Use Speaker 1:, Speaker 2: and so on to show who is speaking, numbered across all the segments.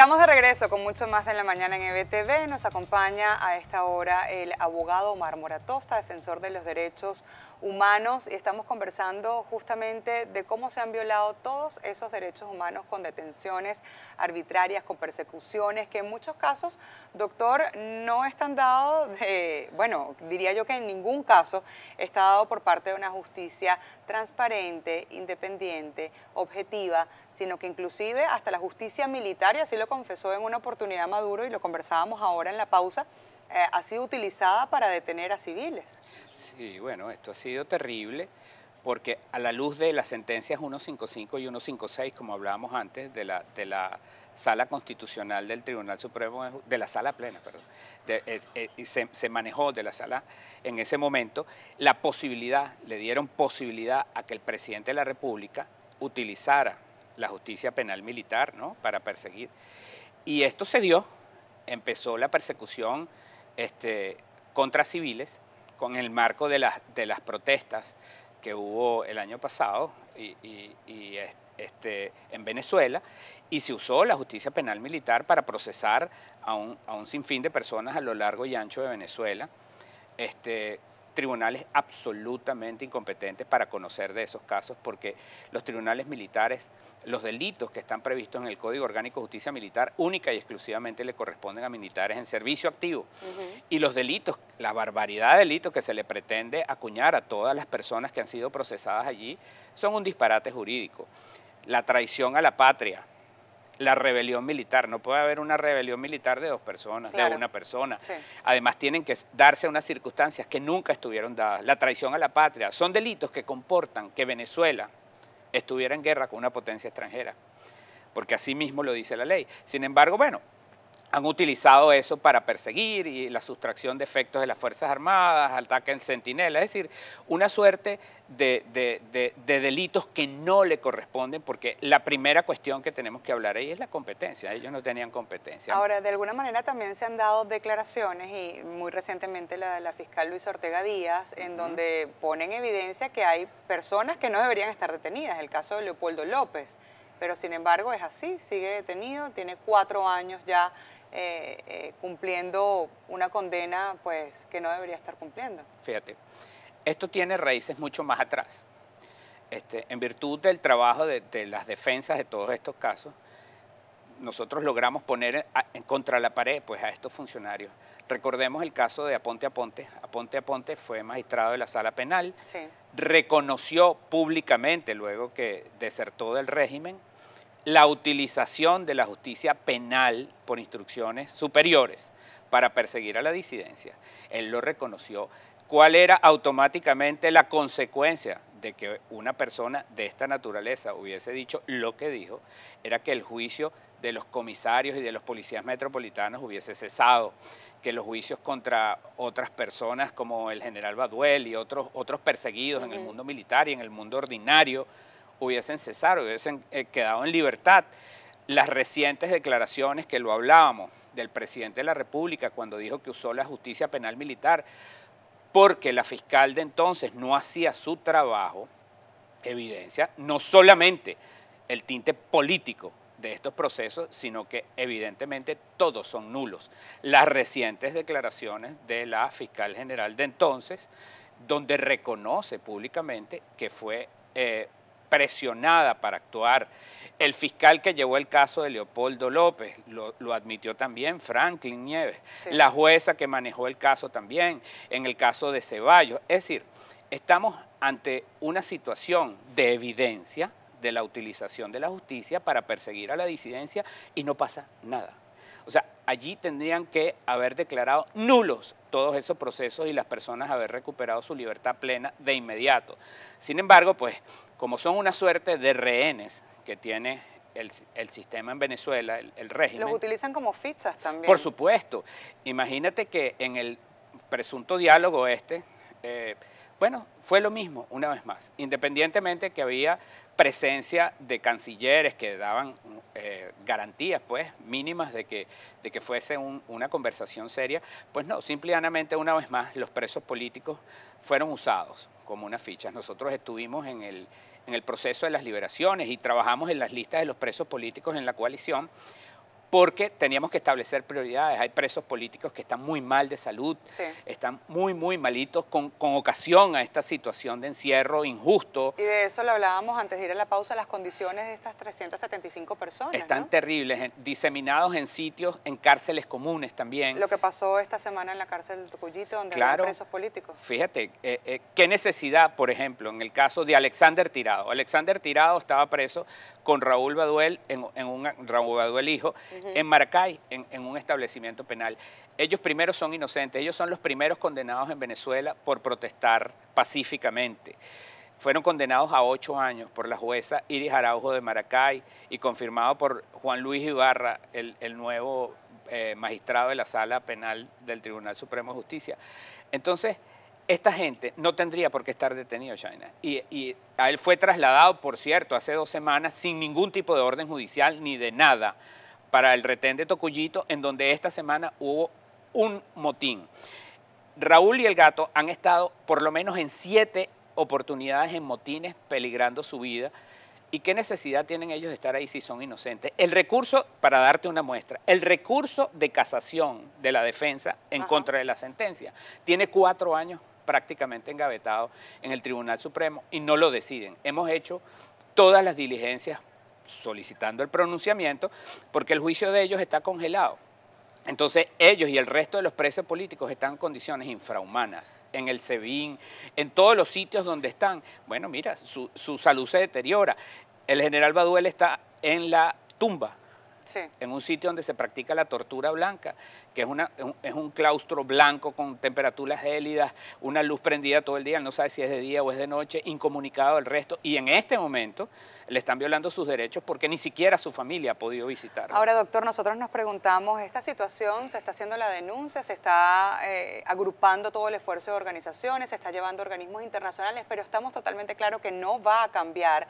Speaker 1: Estamos de regreso con mucho más de la mañana en EBTV. Nos acompaña a esta hora el abogado Omar Moratosta, defensor de los derechos humanos, y estamos conversando justamente de cómo se han violado todos esos derechos humanos con detenciones arbitrarias, con persecuciones, que en muchos casos, doctor, no están dados, de, bueno, diría yo que en ningún caso está dado por parte de una justicia transparente, independiente, objetiva, sino que inclusive hasta la justicia militar, y así lo confesó en una oportunidad Maduro, y lo conversábamos ahora en la pausa, eh, ha sido utilizada para detener a civiles.
Speaker 2: Sí, bueno, esto ha sido terrible porque a la luz de las sentencias 155 y 156, como hablábamos antes, de la, de la sala constitucional del Tribunal Supremo, de la sala plena, perdón, eh, eh, se, se, manejó de la sala en ese momento, la posibilidad, le dieron posibilidad a que el presidente de la República utilizara la justicia penal militar, ¿no? Para perseguir. Y esto se dio, empezó la persecución este, contra civiles con el marco de las, de las protestas que hubo el año pasado y, este, en Venezuela, y se usó la justicia penal militar para procesar a un, sinfín de personas a lo largo y ancho de Venezuela, este, tribunales absolutamente incompetentes para conocer de esos casos, porque los tribunales militares, los delitos que están previstos en el Código Orgánico de Justicia Militar, única y exclusivamente le corresponden a militares en servicio activo. Y los delitos, la barbaridad de delitos que se le pretende acuñar a todas las personas que han sido procesadas allí, son un disparate jurídico. La traición a la patria, la rebelión militar. No puede haber una rebelión militar de dos personas, de una persona. Además, tienen que darse unas circunstancias que nunca estuvieron dadas. La traición a la patria son delitos que comportan que Venezuela estuviera en guerra con una potencia extranjera, porque así mismo lo dice la ley. Sin embargo, bueno, han utilizado eso para perseguir y la sustracción de efectos de las Fuerzas Armadas, ataque en centinela, es decir, una suerte de, delitos que no le corresponden, porque la primera cuestión que tenemos que hablar ahí es la competencia, ellos no tenían competencia. Ahora,
Speaker 1: de alguna manera también se han dado declaraciones, y muy recientemente la de la fiscal Luis Ortega Díaz, en donde ponen evidencia que hay personas que no deberían estar detenidas, el caso de Leopoldo López, pero sin embargo es así, sigue detenido, tiene cuatro años ya eh, eh, cumpliendo una condena pues, que no debería estar cumpliendo.
Speaker 2: Fíjate, esto tiene raíces mucho más atrás. Este, en virtud del trabajo de, las defensas de todos estos casos, nosotros logramos poner en contra la pared pues, a estos funcionarios. Recordemos el caso de Aponte Aponte. Aponte Aponte fue magistrado de la sala penal, reconoció públicamente, luego que desertó del régimen, la utilización de la justicia penal por instrucciones superiores para perseguir a la disidencia. Él lo reconoció. ¿Cuál era automáticamente la consecuencia de que una persona de esta naturaleza hubiese dicho lo que dijo? Era que el juicio de los comisarios y de los policías metropolitanos hubiese cesado, que los juicios contra otras personas como el general Baduel y otros, otros perseguidos en el mundo militar y en el mundo ordinario hubiesen cesado, hubiesen eh, quedado en libertad. Las recientes declaraciones que lo hablábamos del presidente de la República cuando dijo que usó la justicia penal militar porque la fiscal de entonces no hacía su trabajo, evidencia no solamente el tinte político de estos procesos, sino que evidentemente todos son nulos. Las recientes declaraciones de la fiscal general de entonces, donde reconoce públicamente que fue eh, presionada para actuar. El fiscal que llevó el caso de Leopoldo López, lo, admitió también Franklin Nieves, la jueza que manejó el caso también, en el caso de Ceballos. Es decir, estamos ante una situación de evidencia de la utilización de la justicia para perseguir a la disidencia y no pasa nada. O sea, allí tendrían que haber declarado nulos todos esos procesos y las personas haber recuperado su libertad plena de inmediato. Sin embargo, pues como son una suerte de rehenes que tiene el, sistema en Venezuela, el, régimen. Los utilizan
Speaker 1: como fichas también. Por
Speaker 2: supuesto. Imagínate que en el presunto diálogo este, eh, bueno, fue lo mismo una vez más, independientemente que había presencia de cancilleres que daban eh, garantías, pues, mínimas de que, de que fuese una conversación seria, pues no, simplemente una vez más los presos políticos fueron usados como unas fichas. Nosotros estuvimos en el, en el proceso de las liberaciones y trabajamos en las listas de los presos políticos en la coalición, porque teníamos que establecer prioridades. Hay presos políticos que están muy mal de salud, están muy, muy malitos con, ocasión a esta situación de encierro injusto. Y
Speaker 1: de eso lo hablábamos antes de ir a la pausa, las condiciones de estas 375 personas.
Speaker 2: Están terribles, diseminados en sitios, en cárceles comunes también. Lo que
Speaker 1: pasó esta semana en la cárcel de Tucuyito, donde claro, presos políticos.
Speaker 2: Fíjate, eh, eh, qué necesidad, por ejemplo, en el caso de Alexander Tirado. Alexander Tirado estaba preso con Raúl Baduel, en, un, Raúl Baduel hijo, en Maracay, en, un establecimiento penal. Ellos primero son inocentes, ellos son los primeros condenados en Venezuela por protestar pacíficamente. Fueron condenados a ocho años por la jueza Iris Araujo de Maracay y confirmado por Juan Luis Ibarra, el, nuevo eh, magistrado de la sala penal del Tribunal Supremo de Justicia. Entonces, esta gente no tendría por qué estar detenido, China. Y, y, a él fue trasladado, por cierto, hace dos semanas sin ningún tipo de orden judicial ni de nada para el retén de Tocuyito, en donde esta semana hubo un motín. Raúl y el gato han estado por lo menos en siete oportunidades en motines peligrando su vida. ¿Y qué necesidad tienen ellos de estar ahí si son inocentes? El recurso, para darte una muestra, el recurso de casación de la defensa en contra de la sentencia tiene cuatro años prácticamente engavetado en el Tribunal Supremo y no lo deciden. Hemos hecho todas las diligencias solicitando el pronunciamiento porque el juicio de ellos está congelado. Entonces ellos y el resto de los presos políticos están en condiciones infrahumanas, en el SEBIN, en todos los sitios donde están. Bueno, mira, su salud se deteriora. El general Baduel está en la tumba en un sitio donde se practica la tortura blanca, que es, una, es un claustro blanco con temperaturas gélidas, una luz prendida todo el día, no sabe si es de día o es de noche, incomunicado el resto, y en este momento le están violando sus derechos porque ni siquiera su familia ha podido visitar. Ahora,
Speaker 1: doctor, nosotros nos preguntamos, ¿esta situación se está haciendo la denuncia, se está eh, agrupando todo el esfuerzo de organizaciones, se está llevando organismos internacionales, pero estamos totalmente claros que no va a cambiar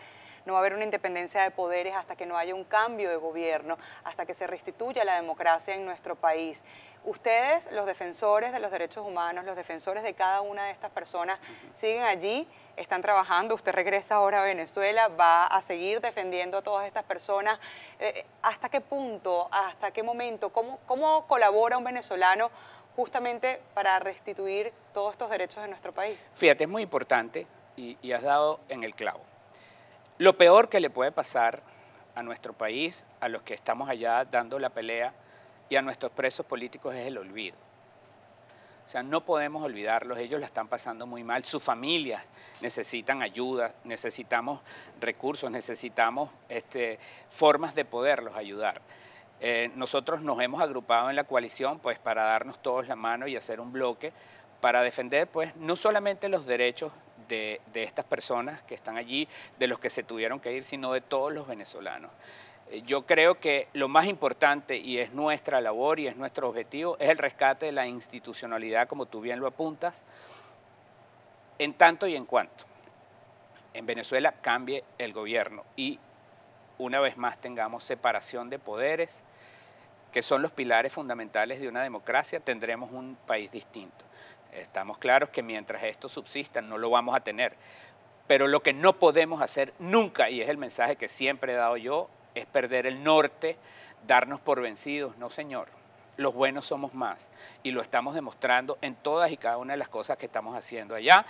Speaker 1: no va a haber una independencia de poderes hasta que no haya un cambio de gobierno, hasta que se restituya la democracia en nuestro país. Ustedes, los defensores de los derechos humanos, los defensores de cada una de estas personas, siguen allí, están trabajando, usted regresa ahora a Venezuela, va a seguir defendiendo a todas estas personas. Eh, eh, ¿Hasta qué punto, hasta qué momento, cómo, colabora un venezolano justamente para restituir todos estos derechos en nuestro país?
Speaker 2: Fíjate, es muy importante y has dado en el clavo. Lo peor que le puede pasar a nuestro país, a los que estamos allá dando la pelea y a nuestros presos políticos es el olvido. O sea, no podemos olvidarlos, ellos la están pasando muy mal, sus familias necesitan ayuda, necesitamos recursos, necesitamos este, formas de poderlos ayudar. Eh, nosotros nos hemos agrupado en la coalición pues, para darnos todos la mano y hacer un bloque para defender pues, no solamente los derechos de, estas personas que están allí, de los que se tuvieron que ir, sino de todos los venezolanos. Eh, yo creo que lo más importante, y es nuestra labor y es nuestro objetivo, es el rescate de la institucionalidad, como tú bien lo apuntas, en tanto y en cuanto en Venezuela cambie el gobierno y una vez más tengamos separación de poderes, que son los pilares fundamentales de una democracia, tendremos un país distinto. Estamos claros que mientras esto subsista no lo vamos a tener. Pero lo que no podemos hacer nunca, y es el mensaje que siempre he dado yo, es perder el norte, darnos por vencidos. No, señor. Los buenos somos más y lo estamos demostrando en todas y cada una de las cosas que estamos haciendo allá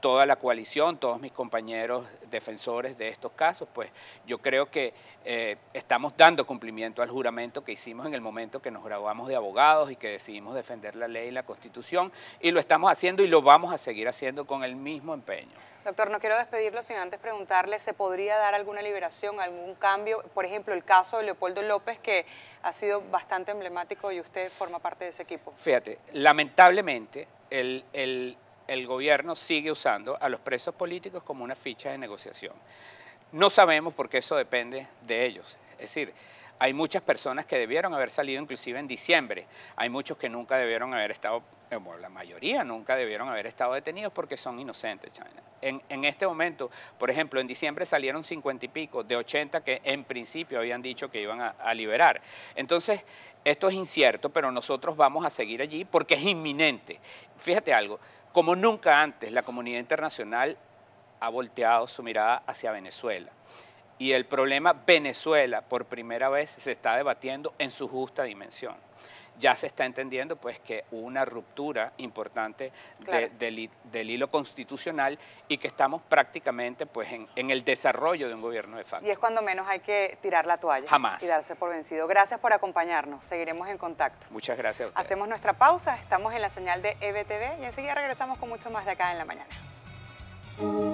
Speaker 2: toda la coalición, todos mis compañeros defensores de estos casos, pues yo creo que eh, estamos dando cumplimiento al juramento que hicimos en el momento que nos graduamos de abogados y que decidimos defender la ley y la constitución, y lo estamos haciendo y lo vamos a seguir haciendo con el mismo empeño.
Speaker 1: Doctor, no quiero despedirlo sin antes preguntarle, ¿se podría dar alguna liberación, algún cambio? Por ejemplo, el caso de Leopoldo López, que ha sido bastante emblemático y usted forma parte de ese equipo.
Speaker 2: Fíjate, lamentablemente el, el, el gobierno sigue usando a los presos políticos como una ficha de negociación. No sabemos porque eso depende de ellos. Es decir, hay muchas personas que debieron haber salido inclusive en diciembre. Hay muchos que nunca debieron haber estado, eh, bueno, la mayoría nunca debieron haber estado detenidos porque son inocentes, China en, este momento, por ejemplo, en diciembre salieron 50 y pico de 80 que en principio habían dicho que iban a liberar. Entonces, esto es incierto, pero nosotros vamos a seguir allí porque es inminente. Fíjate algo, como nunca antes la comunidad internacional ha volteado su mirada hacia Venezuela y el problema Venezuela por primera vez se está debatiendo en su justa dimensión. Ya se está entendiendo pues que hubo una ruptura importante del, hilo constitucional y que estamos prácticamente pues en, el desarrollo de un gobierno de facto. Y es
Speaker 1: cuando menos hay que tirar la toalla. Y darse por vencido. Gracias por acompañarnos. Seguiremos en contacto. Muchas gracias. A Hacemos nuestra pausa. Estamos en la señal de EBTV y enseguida regresamos con mucho más de acá en la mañana.